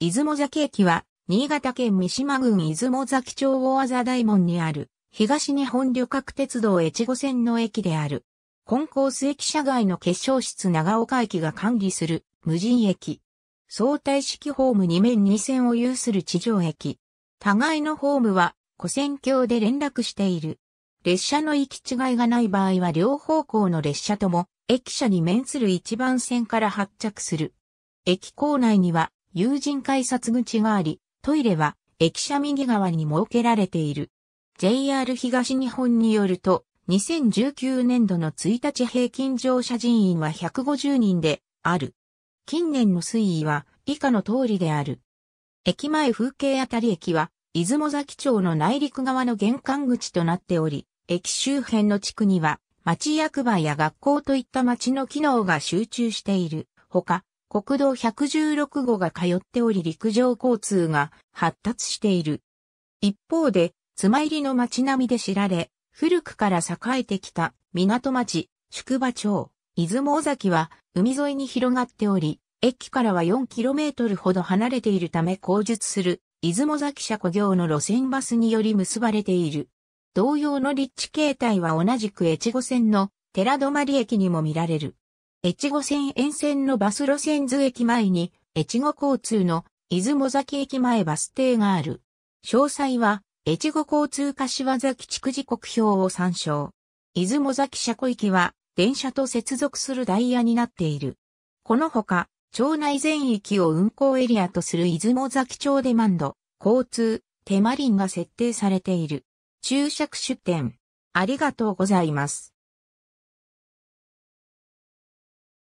出雲崎駅は、新潟県三島郡出雲崎町大麻大門にある、東日本旅客鉄道越後線の駅である。コンコース駅舎外の結晶室長岡駅が管理する、無人駅。相対式ホーム2面2線を有する地上駅。互いのホームは、古線橋で連絡している。列車の行き違いがない場合は両方向の列車とも、駅舎に面する一番線から発着する。駅構内には、友人改札口があり、トイレは駅舎右側に設けられている。JR 東日本によると、2019年度の1日平均乗車人員は150人である。近年の推移は以下の通りである。駅前風景あたり駅は、出雲崎町の内陸側の玄関口となっており、駅周辺の地区には、町役場や学校といった町の機能が集中している。ほか、国道116号が通っており陸上交通が発達している。一方で、妻入りの街並みで知られ、古くから栄えてきた港町、宿場町、出雲尾崎は海沿いに広がっており、駅からは 4km ほど離れているため工述する出雲崎車古業の路線バスにより結ばれている。同様の立地形態は同じく越後線の寺泊駅にも見られる。越後線沿線のバス路線図駅前に、越後交通の出雲崎駅前バス停がある。詳細は、越後交通柏崎地区時刻表を参照。出雲崎車庫駅は、電車と接続するダイヤになっている。このほか、町内全域を運行エリアとする出雲崎町デマンド、交通、テマリンが設定されている。注釈出店。ありがとうございます。